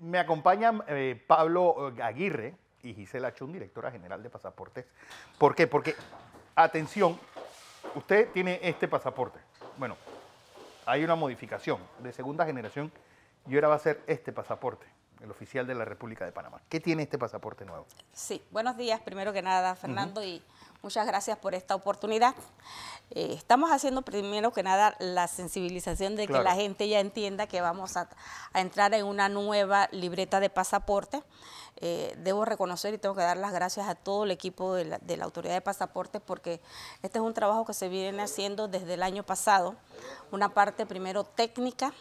Me acompañan eh, Pablo eh, Aguirre y Gisela Chun, directora general de pasaportes. ¿Por qué? Porque, atención, usted tiene este pasaporte. Bueno, hay una modificación de segunda generación y ahora va a ser este pasaporte el oficial de la República de Panamá. ¿Qué tiene este pasaporte nuevo? Sí, buenos días, primero que nada, Fernando, y Muchas gracias por esta oportunidad. Eh, estamos haciendo primero que nada la sensibilización de que la gente ya entienda que vamos a, entrar en una nueva libreta de pasaporte. Eh, debo reconocer y tengo que dar las gracias a todo el equipo de la, Autoridad de Pasaportes porque este es un trabajo que se viene haciendo desde el año pasado. Una parte primero técnica,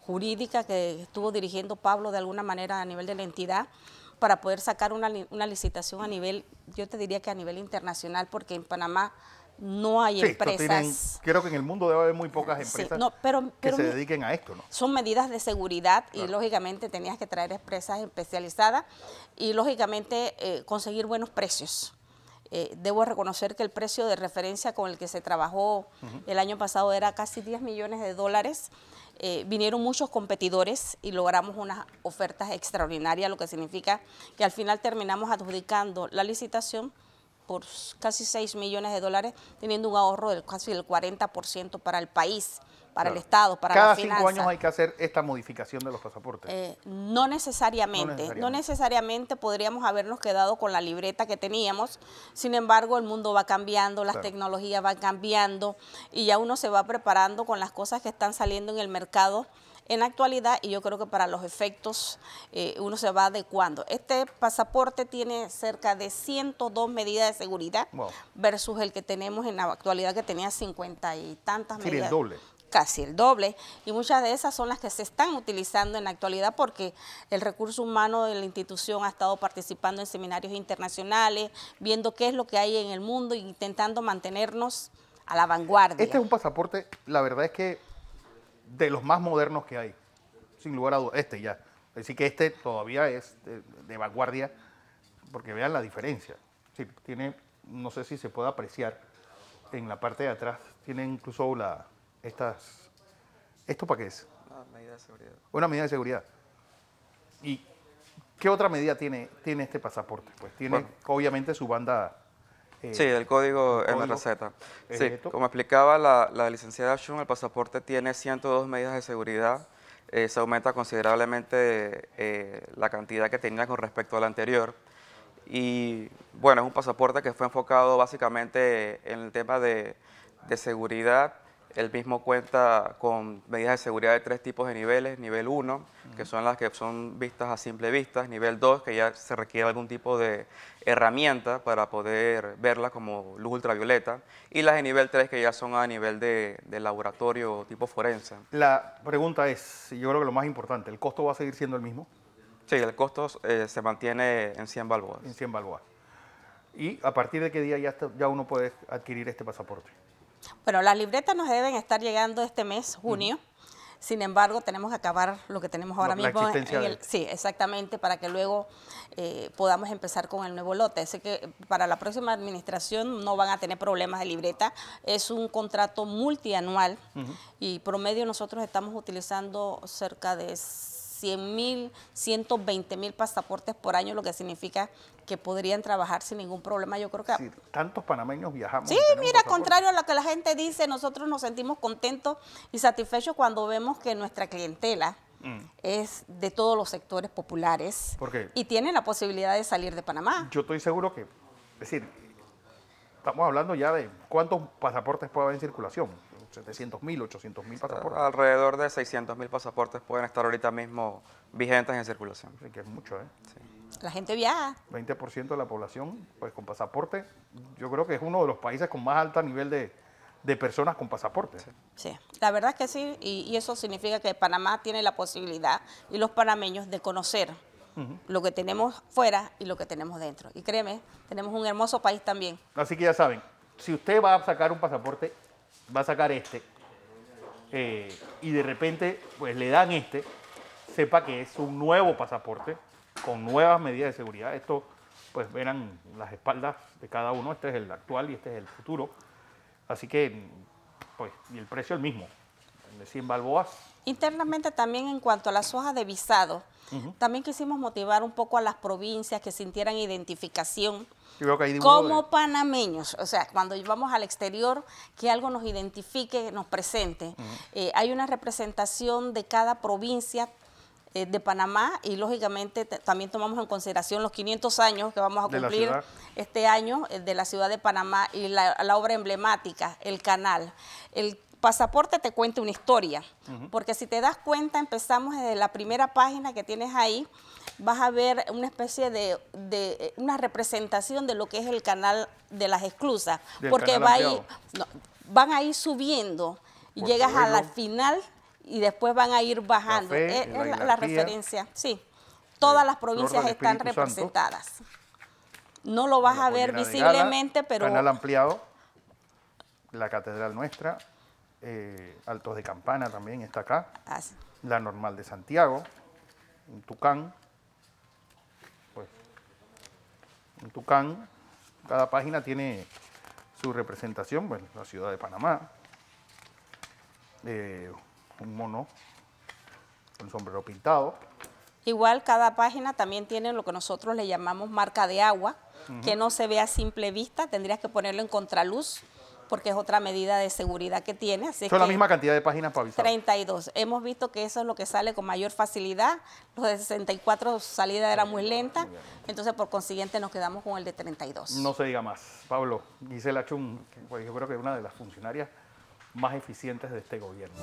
jurídica, que estuvo dirigiendo Pablo de alguna manera a nivel de la entidad para poder sacar una, licitación a nivel, yo te diría que a nivel internacional, porque en Panamá no hay empresas. creo que en el mundo debe haber muy pocas empresas que se dediquen a esto, ¿no? Son medidas de seguridad y lógicamente tenías que traer empresas especializadas y lógicamente eh, conseguir buenos precios. Eh, debo reconocer que el precio de referencia con el que se trabajó el año pasado era casi 10 millones de dólares eh, vinieron muchos competidores y logramos unas ofertas extraordinarias, lo que significa que al final terminamos adjudicando la licitación por casi 6 millones de dólares, teniendo un ahorro del casi el 40% para el país para el Estado, para Cada la Cada cinco años hay que hacer esta modificación de los pasaportes. Eh, no, necesariamente, no necesariamente, podríamos habernos quedado con la libreta que teníamos, sin embargo el mundo va cambiando, las tecnologías van cambiando y ya uno se va preparando con las cosas que están saliendo en el mercado en actualidad y yo creo que para los efectos eh, uno se va adecuando. Este pasaporte tiene cerca de 102 medidas de seguridad versus el que tenemos en la actualidad que tenía 50 y tantas sí, medidas. el doble casi el doble, y muchas de esas son las que se están utilizando en la actualidad porque el recurso humano de la institución ha estado participando en seminarios internacionales, viendo qué es lo que hay en el mundo e intentando mantenernos a la vanguardia. Este es un pasaporte, la verdad es que de los más modernos que hay, sin lugar a dudas, este ya. Así que este todavía es de, vanguardia, porque vean la diferencia. tiene, no sé si se puede apreciar, en la parte de atrás tiene incluso la, estas, ¿esto para qué es? Una medida de seguridad. Una medida de seguridad. ¿Y qué otra medida tiene, tiene este pasaporte? Pues tiene obviamente su banda... Eh, sí, el código, MRZ. como explicaba la, licenciada Shun, el pasaporte tiene 102 medidas de seguridad. Eh, se aumenta considerablemente eh, la cantidad que tenía con respecto al anterior. Y bueno, es un pasaporte que fue enfocado básicamente en el tema de, de seguridad el mismo cuenta con medidas de seguridad de tres tipos de niveles. Nivel 1, que son las que son vistas a simple vista. Nivel 2, que ya se requiere algún tipo de herramienta para poder verlas como luz ultravioleta. Y las de nivel 3, que ya son a nivel de, laboratorio tipo forense. La pregunta es, yo creo que lo más importante, ¿el costo va a seguir siendo el mismo? Sí, el costo eh, se mantiene en 100 balboas. En 100 balboas. ¿Y a partir de qué día ya uno puede adquirir este pasaporte? Bueno, las libretas nos deben estar llegando este mes, junio. Sin embargo, tenemos que acabar lo que tenemos ahora mismo. En, sí, exactamente, para que luego eh, podamos empezar con el nuevo lote. Sé que para la próxima administración no van a tener problemas de libreta. Es un contrato multianual y promedio nosotros estamos utilizando cerca de 100 mil, 120 mil pasaportes por año, lo que significa que podrían trabajar sin ningún problema. Yo creo que... tantos panameños viajamos. Sí, mira, contrario a lo que la gente dice, nosotros nos sentimos contentos y satisfechos cuando vemos que nuestra clientela, mm. es de todos los sectores populares Porque y tienen la posibilidad de salir de Panamá. Yo estoy seguro que, es decir, estamos hablando ya de cuántos pasaportes puede haber en circulación. 700.000, 800.000 pasaportes. Alrededor de 600.000 pasaportes pueden estar ahorita mismo vigentes en circulación. Sí, que es mucho, ¿eh? Sí. La gente viaja. 20% de la población, pues con pasaporte, yo creo que es uno de los países con más alto nivel de, personas con pasaporte. Sí. la verdad es que sí, y, eso significa que Panamá tiene la posibilidad y los panameños de conocer lo que tenemos fuera y lo que tenemos dentro. Y créeme, tenemos un hermoso país también. Así que ya saben, si usted va a sacar un pasaporte, va a sacar este, eh, y de repente pues le dan este, sepa que es un nuevo pasaporte con nuevas medidas de seguridad. Esto pues verán las espaldas de cada uno, este es el actual y este es el futuro. Así que pues y el precio el mismo, de 100 balboas Internamente también en cuanto a las hojas de visado, también quisimos motivar un poco a las provincias que sintieran identificación como panameños, o sea, cuando vamos al exterior, que algo nos identifique, nos presente. Eh, hay una representación de cada provincia eh, de Panamá y lógicamente también tomamos en consideración los 500 años que vamos a cumplir este año eh, de la ciudad de Panamá y la, obra emblemática, el canal. El pasaporte te cuente una historia, porque si te das cuenta, empezamos desde la primera página que tienes ahí, vas a ver una especie de, eh, una representación de lo que es el canal de las exclusas porque va van a ir subiendo y llegas al final y después van a ir bajando. La es, la, referencia, sí. Todas las provincias están representadas. no lo vas a ver visiblemente, pero... Canal ampliado, la catedral nuestra, eh, Altos de Campana también está acá. Ah, la normal de Santiago, un Tucán. Pues, un Tucán. Cada página tiene su representación, bueno, la ciudad de Panamá. Eh, un mono con sombrero pintado. Igual cada página también tiene lo que nosotros le llamamos marca de agua, que no se ve a simple vista, tendrías que ponerlo en contraluz porque es otra medida de seguridad que tiene. Así Son la misma cantidad de páginas para avisar. 32. Hemos visto que eso es lo que sale con mayor facilidad. Los de 64 salida era muy lenta, entonces por consiguiente nos quedamos con el de 32. No se diga más. Pablo, Gisela Chum, pues, yo creo que es una de las funcionarias más eficientes de este gobierno.